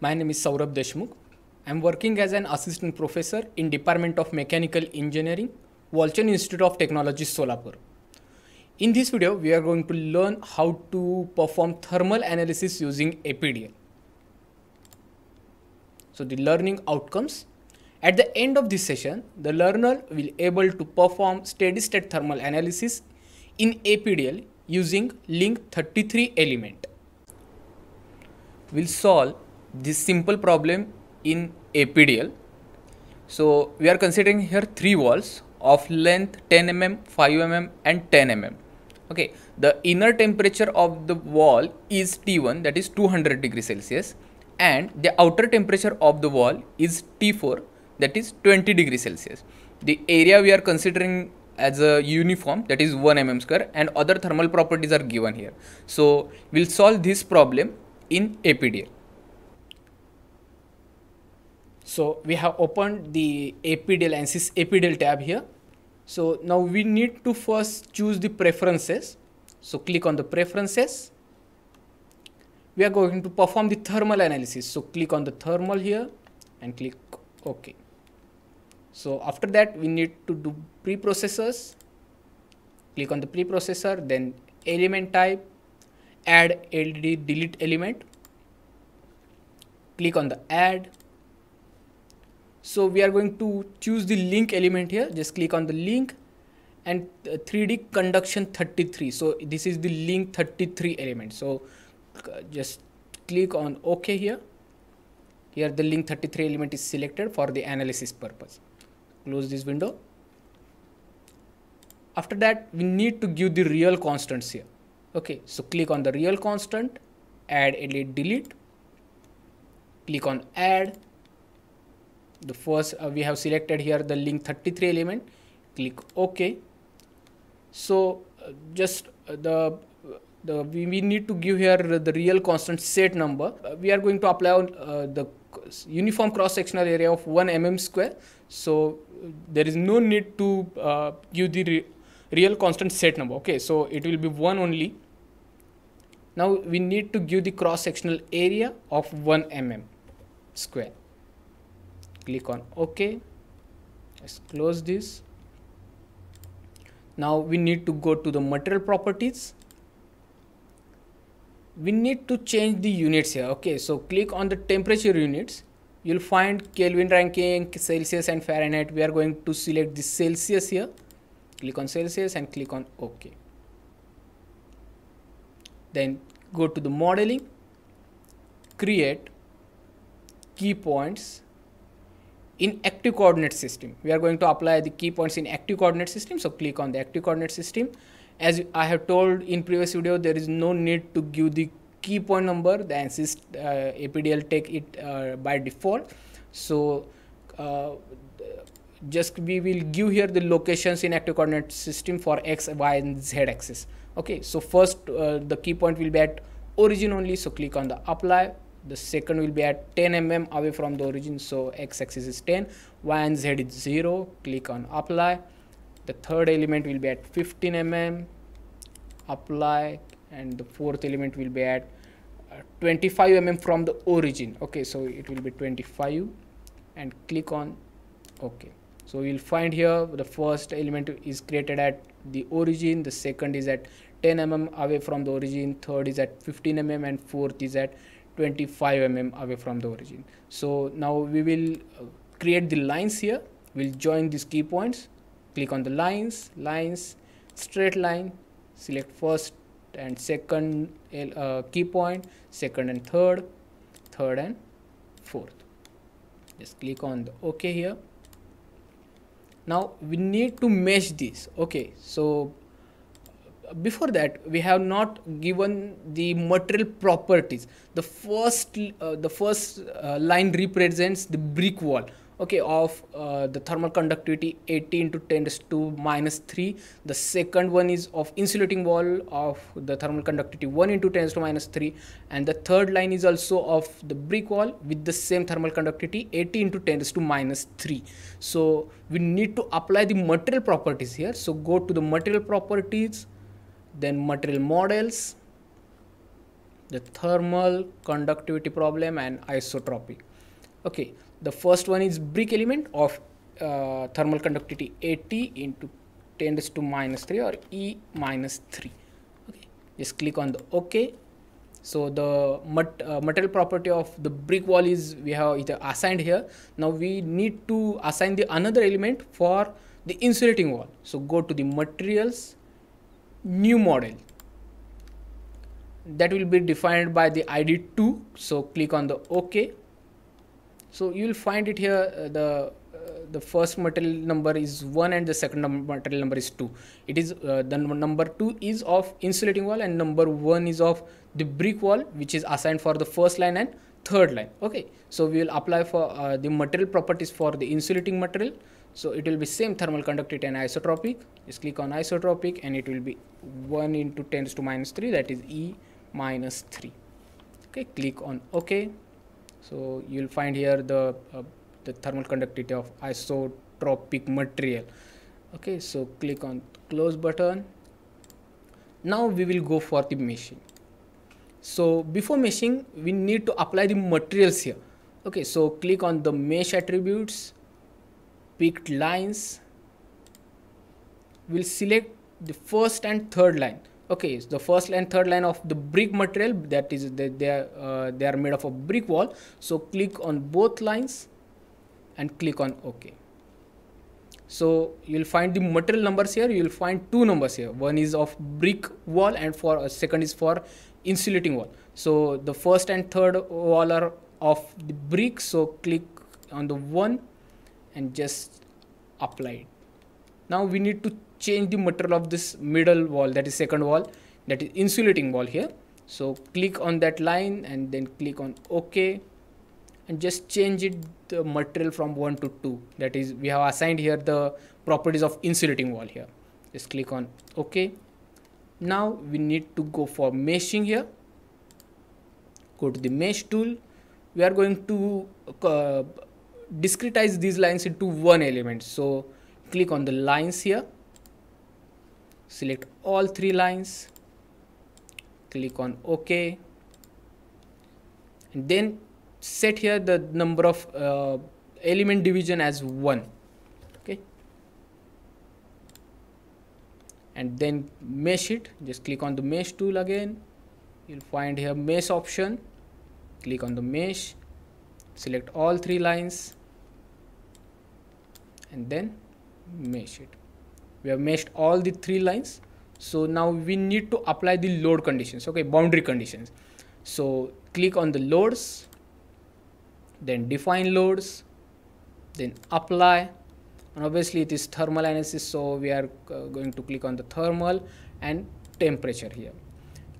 My name is Saurabh Deshmukh. I'm working as an assistant professor in Department of Mechanical Engineering, Walchan Institute of Technology, Solapur. In this video, we are going to learn how to perform thermal analysis using APDL. So the learning outcomes. At the end of this session, the learner will able to perform steady state thermal analysis in APDL using link 33 element. We'll solve this simple problem in apdl so we are considering here three walls of length 10 mm 5 mm and 10 mm okay the inner temperature of the wall is t1 that is 200 degree celsius and the outer temperature of the wall is t4 that is 20 degree celsius the area we are considering as a uniform that is 1 mm square and other thermal properties are given here so we'll solve this problem in apdl so we have opened the APDL this APDL tab here. So now we need to first choose the preferences. So click on the preferences. We are going to perform the thermal analysis. So click on the thermal here and click OK. So after that we need to do preprocessors. Click on the preprocessor then element type add LED delete element. Click on the add so we are going to choose the link element here. Just click on the link and 3D conduction 33. So this is the link 33 element. So just click on OK here. Here the link 33 element is selected for the analysis purpose. Close this window. After that, we need to give the real constants here. Okay, so click on the real constant, add, edit, delete. Click on add the first uh, we have selected here the link 33 element click ok so uh, just uh, the uh, the we, we, need to give here the real constant set number uh, we are going to apply on the uniform cross sectional area of 1 mm square so there is no need to give the re real constant set number okay so it will be 1 only now we need to give the cross sectional area of 1 mm square click on ok let's close this now we need to go to the material properties we need to change the units here okay so click on the temperature units you'll find kelvin ranking celsius and fahrenheit we are going to select the celsius here click on celsius and click on ok then go to the modeling create key points in active coordinate system. We are going to apply the key points in active coordinate system. So click on the active coordinate system. As I have told in previous video, there is no need to give the key point number. The ANSYS uh, APDL take it uh, by default. So uh, just we will give here the locations in active coordinate system for x, y and z axis. Okay, so first uh, the key point will be at origin only. So click on the apply the second will be at 10 mm away from the origin so x-axis is 10 y and z is 0 click on apply the third element will be at 15 mm apply and the fourth element will be at uh, 25 mm from the origin okay so it will be 25 and click on okay so we will find here the first element is created at the origin the second is at 10 mm away from the origin third is at 15 mm and fourth is at 25 mm away from the origin. So now we will uh, create the lines here. We'll join these key points. Click on the lines, lines, straight line. Select first and second uh, key point, second and third, third and fourth. Just click on the OK here. Now we need to mesh this. Okay, so before that we have not given the material properties the first uh, the first uh, line represents the brick wall okay of uh, the thermal conductivity 18 to 10 to minus 3 the second one is of insulating wall of the thermal conductivity 1 into 10 to minus 3 and the third line is also of the brick wall with the same thermal conductivity 18 to 10 to minus 3 so we need to apply the material properties here so go to the material properties then material models the thermal conductivity problem and isotropy okay the first one is brick element of uh, thermal conductivity 80 into 10 to minus 3 or e minus 3 okay just click on the ok so the mat uh, material property of the brick wall is we have it assigned here now we need to assign the another element for the insulating wall so go to the materials new model that will be defined by the id 2 so click on the ok so you will find it here uh, the uh, the first material number is 1 and the second num material number is 2 it is uh, the number 2 is of insulating wall and number 1 is of the brick wall which is assigned for the first line and third line okay so we will apply for uh, the material properties for the insulating material so it will be same thermal conductivity and isotropic. Just click on isotropic and it will be 1 into 10 to minus 3 that is E minus 3. Okay, click on OK. So you'll find here the, uh, the thermal conductivity of isotropic material. Okay, so click on close button. Now we will go for the meshing. So before meshing, we need to apply the materials here. Okay, so click on the mesh attributes picked lines will select the first and third line okay so the first and third line of the brick material that is they, they, are, uh, they are made of a brick wall so click on both lines and click on ok so you'll find the material numbers here you'll find two numbers here one is of brick wall and for uh, second is for insulating wall so the first and third wall are of the brick so click on the one and just apply it now we need to change the material of this middle wall that is second wall that is insulating wall here so click on that line and then click on ok and just change it the material from 1 to 2 that is we have assigned here the properties of insulating wall here just click on ok now we need to go for meshing here go to the mesh tool we are going to uh, discretize these lines into one element. So click on the lines here, select all three lines, click on OK, and then set here the number of uh, element division as 1 okay and then mesh it just click on the mesh tool again you'll find here mesh option click on the mesh select all three lines and then mesh it we have meshed all the three lines so now we need to apply the load conditions okay boundary conditions so click on the loads then define loads then apply and obviously it is thermal analysis so we are uh, going to click on the thermal and temperature here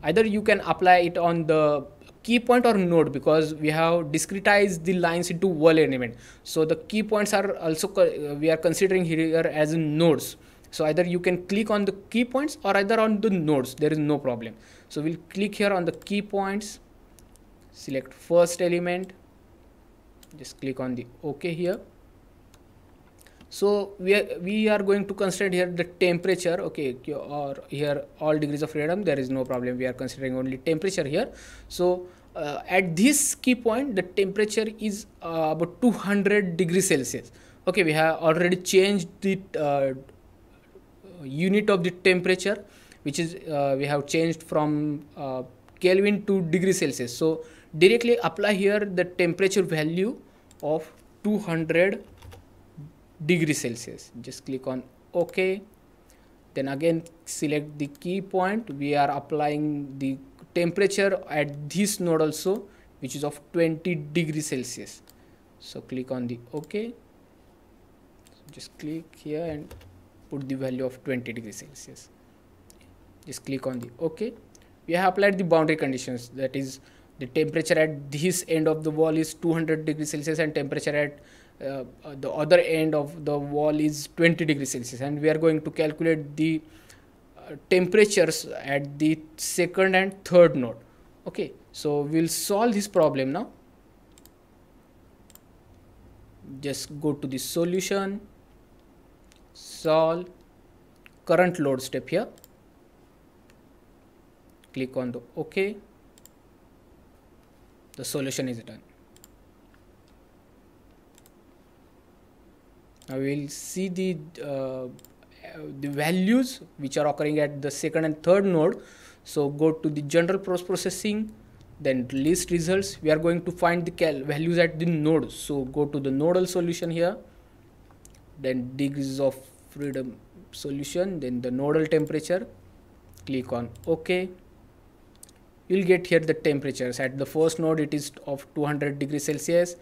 either you can apply it on the key point or node because we have discretized the lines into wall element so the key points are also uh, we are considering here as nodes so either you can click on the key points or either on the nodes there is no problem so we'll click here on the key points select first element just click on the ok here so we are, we are going to consider here the temperature okay or here all degrees of freedom there is no problem we are considering only temperature here so uh, at this key point the temperature is uh, about 200 degrees celsius okay we have already changed the uh, unit of the temperature which is uh, we have changed from uh, kelvin to degrees celsius so directly apply here the temperature value of 200 Degree Celsius. Just click on OK. Then again select the key point. We are applying the temperature at this node also which is of 20 degree Celsius. So click on the OK. just click here and put the value of 20 degree Celsius. Just click on the OK. We have applied the boundary conditions that is the temperature at this end of the wall is 200 degree Celsius and temperature at uh, the other end of the wall is 20 degrees Celsius and we are going to calculate the uh, temperatures at the second and third node okay so we'll solve this problem now just go to the solution solve current load step here click on the ok the solution is done Now we will see the, uh, the values which are occurring at the second and third node. So go to the general post processing, then list results. We are going to find the values at the node. So go to the nodal solution here, then degrees of freedom solution, then the nodal temperature. Click on OK you'll get here the temperatures at the first node it is of 200 degrees celsius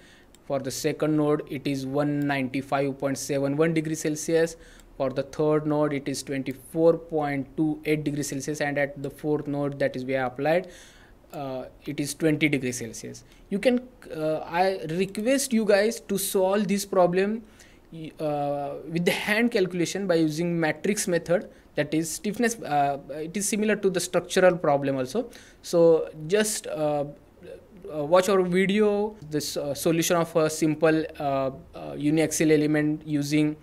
for the second node, it is 195.71 degree Celsius. For the third node, it is 24.28 degree Celsius. And at the fourth node, that is we have applied, uh, it is 20 degree Celsius. You can, uh, I request you guys to solve this problem uh, with the hand calculation by using matrix method that is stiffness uh, it is similar to the structural problem also so just uh, uh, watch our video, this uh, solution of a simple uh, uniaxial element using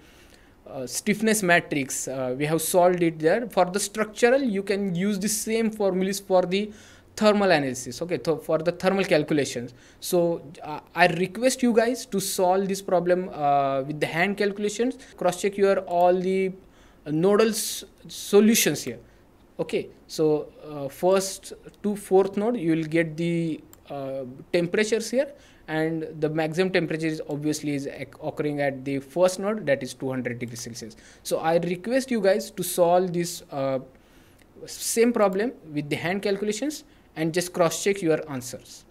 uh, stiffness matrix uh, we have solved it there for the structural you can use the same formulas for the thermal analysis okay for the thermal calculations so uh, i request you guys to solve this problem with the hand calculations cross check your all the nodal solutions here okay so first to fourth node you will get the uh, temperatures here and the maximum temperature is obviously is occurring at the first node that is 200 degrees celsius so i request you guys to solve this uh, same problem with the hand calculations and just cross check your answers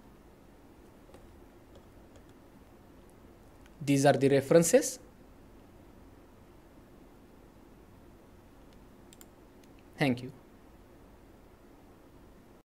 these are the references thank you